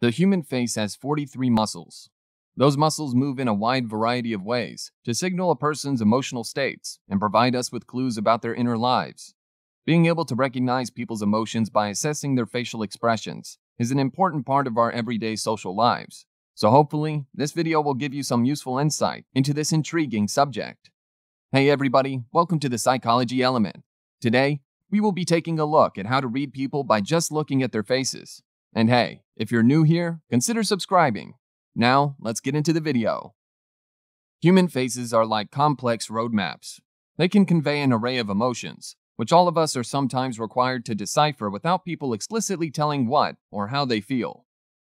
The human face has 43 muscles. Those muscles move in a wide variety of ways to signal a person's emotional states and provide us with clues about their inner lives. Being able to recognize people's emotions by assessing their facial expressions is an important part of our everyday social lives. So hopefully, this video will give you some useful insight into this intriguing subject. Hey everybody, welcome to the Psychology Element. Today, we will be taking a look at how to read people by just looking at their faces. And hey, if you're new here, consider subscribing. Now, let's get into the video. Human faces are like complex roadmaps. They can convey an array of emotions, which all of us are sometimes required to decipher without people explicitly telling what or how they feel.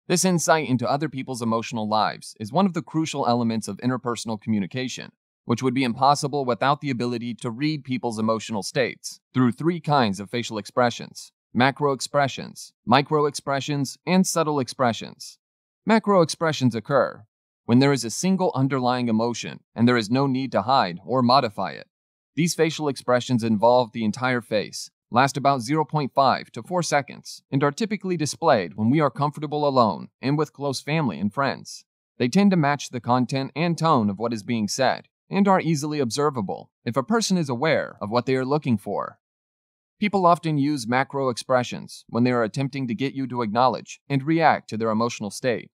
This insight into other people's emotional lives is one of the crucial elements of interpersonal communication, which would be impossible without the ability to read people's emotional states through three kinds of facial expressions macro expressions, micro expressions, and subtle expressions. Macro expressions occur when there is a single underlying emotion and there is no need to hide or modify it. These facial expressions involve the entire face, last about 0.5 to 4 seconds, and are typically displayed when we are comfortable alone and with close family and friends. They tend to match the content and tone of what is being said, and are easily observable if a person is aware of what they are looking for. People often use macro expressions when they are attempting to get you to acknowledge and react to their emotional state.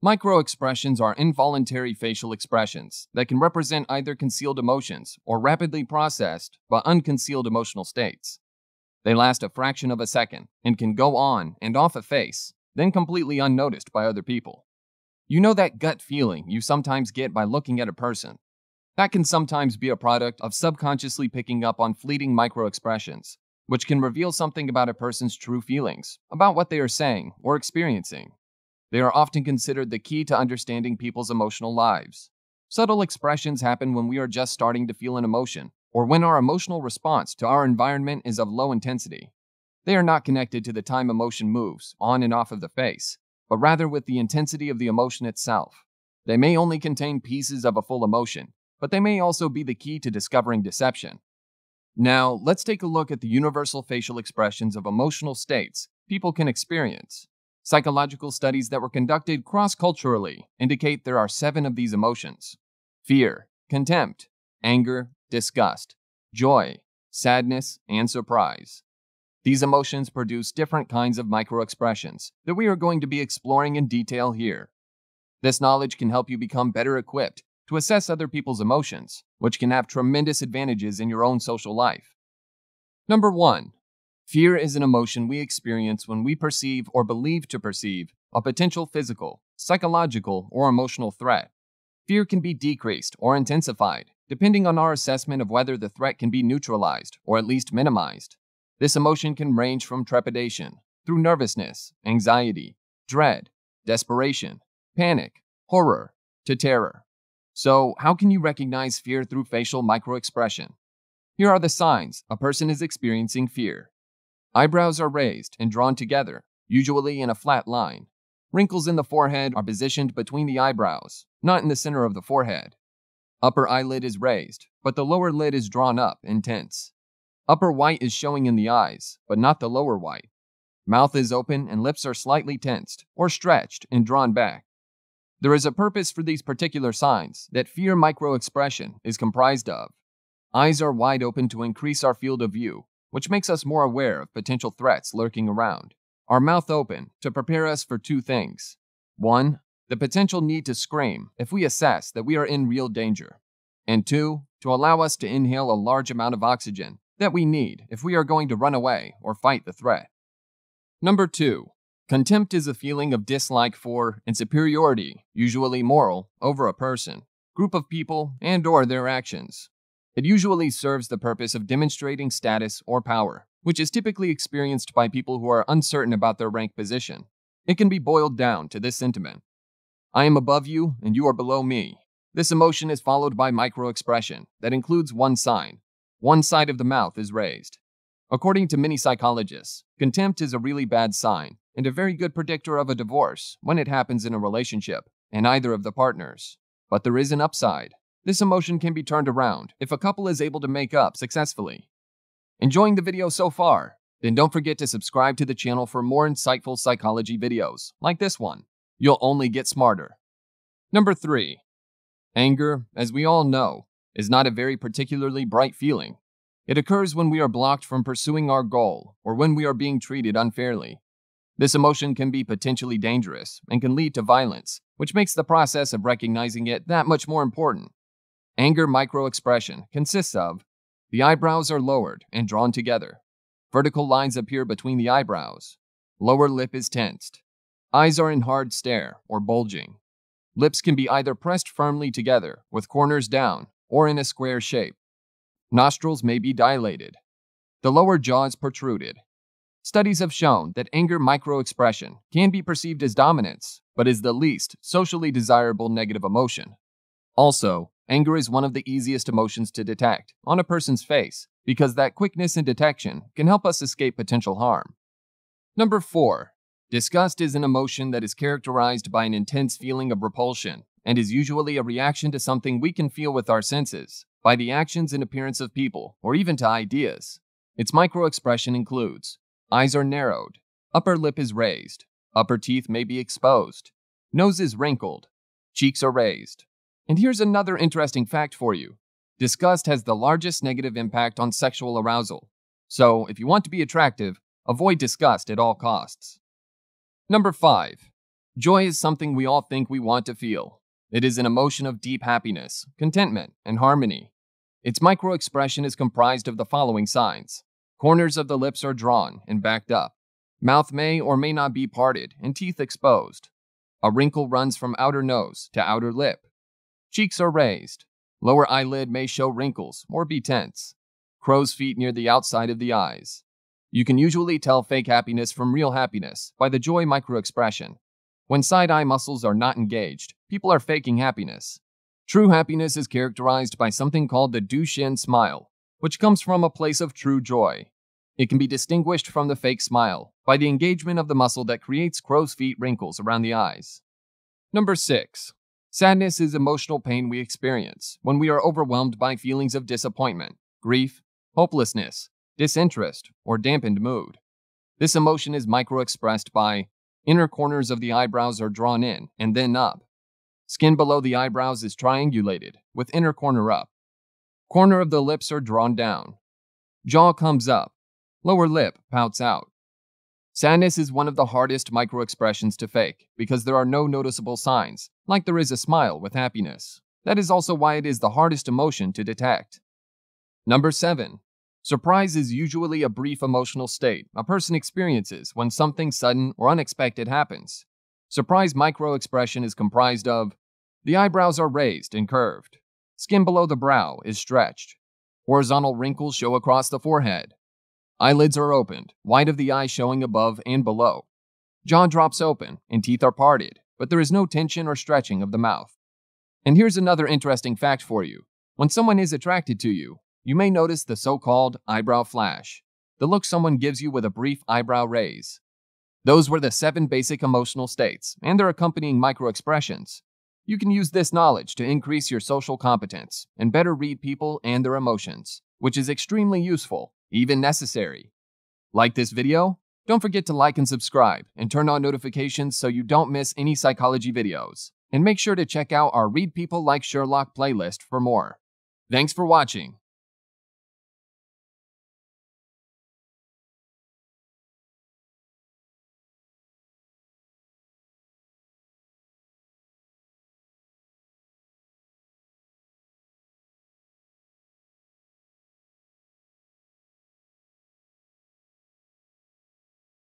Micro expressions are involuntary facial expressions that can represent either concealed emotions or rapidly processed but unconcealed emotional states. They last a fraction of a second and can go on and off a face, then completely unnoticed by other people. You know that gut feeling you sometimes get by looking at a person that can sometimes be a product of subconsciously picking up on fleeting micro expressions, which can reveal something about a person's true feelings, about what they are saying or experiencing. They are often considered the key to understanding people's emotional lives. Subtle expressions happen when we are just starting to feel an emotion, or when our emotional response to our environment is of low intensity. They are not connected to the time emotion moves on and off of the face, but rather with the intensity of the emotion itself. They may only contain pieces of a full emotion, but they may also be the key to discovering deception. Now, let's take a look at the universal facial expressions of emotional states people can experience. Psychological studies that were conducted cross culturally indicate there are seven of these emotions fear, contempt, anger, disgust, joy, sadness, and surprise. These emotions produce different kinds of microexpressions that we are going to be exploring in detail here. This knowledge can help you become better equipped to assess other people's emotions, which can have tremendous advantages in your own social life. Number one, fear is an emotion we experience when we perceive or believe to perceive a potential physical, psychological, or emotional threat. Fear can be decreased or intensified, depending on our assessment of whether the threat can be neutralized or at least minimized. This emotion can range from trepidation through nervousness, anxiety, dread, desperation, panic, horror, to terror. So, how can you recognize fear through facial microexpression? Here are the signs a person is experiencing fear. Eyebrows are raised and drawn together, usually in a flat line. Wrinkles in the forehead are positioned between the eyebrows, not in the center of the forehead. Upper eyelid is raised, but the lower lid is drawn up and tense. Upper white is showing in the eyes, but not the lower white. Mouth is open and lips are slightly tensed or stretched and drawn back. There is a purpose for these particular signs that fear microexpression is comprised of. Eyes are wide open to increase our field of view, which makes us more aware of potential threats lurking around. Our mouth open to prepare us for two things. One, the potential need to scream if we assess that we are in real danger. And two, to allow us to inhale a large amount of oxygen that we need if we are going to run away or fight the threat. Number two, Contempt is a feeling of dislike for and superiority, usually moral, over a person, group of people, and or their actions. It usually serves the purpose of demonstrating status or power, which is typically experienced by people who are uncertain about their rank position. It can be boiled down to this sentiment. I am above you and you are below me. This emotion is followed by microexpression that includes one sign. One side of the mouth is raised. According to many psychologists, contempt is a really bad sign and a very good predictor of a divorce when it happens in a relationship and either of the partners. But there is an upside. This emotion can be turned around if a couple is able to make up successfully. Enjoying the video so far? Then don't forget to subscribe to the channel for more insightful psychology videos like this one. You'll only get smarter. Number 3. Anger, as we all know, is not a very particularly bright feeling. It occurs when we are blocked from pursuing our goal or when we are being treated unfairly. This emotion can be potentially dangerous and can lead to violence, which makes the process of recognizing it that much more important. Anger microexpression consists of the eyebrows are lowered and drawn together. Vertical lines appear between the eyebrows. Lower lip is tensed. Eyes are in hard stare or bulging. Lips can be either pressed firmly together with corners down or in a square shape. Nostrils may be dilated. The lower jaw is protruded. Studies have shown that anger microexpression can be perceived as dominance, but is the least socially desirable negative emotion. Also, anger is one of the easiest emotions to detect on a person's face because that quickness in detection can help us escape potential harm. Number 4. Disgust is an emotion that is characterized by an intense feeling of repulsion and is usually a reaction to something we can feel with our senses, by the actions and appearance of people, or even to ideas. Its micro-expression includes eyes are narrowed, upper lip is raised, upper teeth may be exposed, nose is wrinkled, cheeks are raised. And here's another interesting fact for you disgust has the largest negative impact on sexual arousal. So, if you want to be attractive, avoid disgust at all costs. Number 5. Joy is something we all think we want to feel. It is an emotion of deep happiness, contentment, and harmony. Its microexpression is comprised of the following signs corners of the lips are drawn and backed up, mouth may or may not be parted, and teeth exposed. A wrinkle runs from outer nose to outer lip. Cheeks are raised. Lower eyelid may show wrinkles or be tense. Crow's feet near the outside of the eyes. You can usually tell fake happiness from real happiness by the joy microexpression. When side eye muscles are not engaged, people are faking happiness. True happiness is characterized by something called the Duchenne smile, which comes from a place of true joy. It can be distinguished from the fake smile by the engagement of the muscle that creates crow's feet wrinkles around the eyes. Number 6. Sadness is emotional pain we experience when we are overwhelmed by feelings of disappointment, grief, hopelessness, disinterest, or dampened mood. This emotion is micro expressed by inner corners of the eyebrows are drawn in and then up, Skin below the eyebrows is triangulated, with inner corner up. Corner of the lips are drawn down. Jaw comes up. Lower lip pouts out. Sadness is one of the hardest microexpressions to fake because there are no noticeable signs, like there is a smile with happiness. That is also why it is the hardest emotion to detect. Number 7. Surprise is usually a brief emotional state a person experiences when something sudden or unexpected happens. Surprise microexpression is comprised of the eyebrows are raised and curved, skin below the brow is stretched, horizontal wrinkles show across the forehead, eyelids are opened, white of the eye showing above and below, jaw drops open, and teeth are parted, but there is no tension or stretching of the mouth. And here's another interesting fact for you when someone is attracted to you, you may notice the so called eyebrow flash, the look someone gives you with a brief eyebrow raise. Those were the seven basic emotional states and their accompanying microexpressions. You can use this knowledge to increase your social competence and better read people and their emotions, which is extremely useful, even necessary. Like this video? Don't forget to like and subscribe and turn on notifications so you don't miss any psychology videos. And make sure to check out our Read People Like Sherlock playlist for more. Thanks for watching.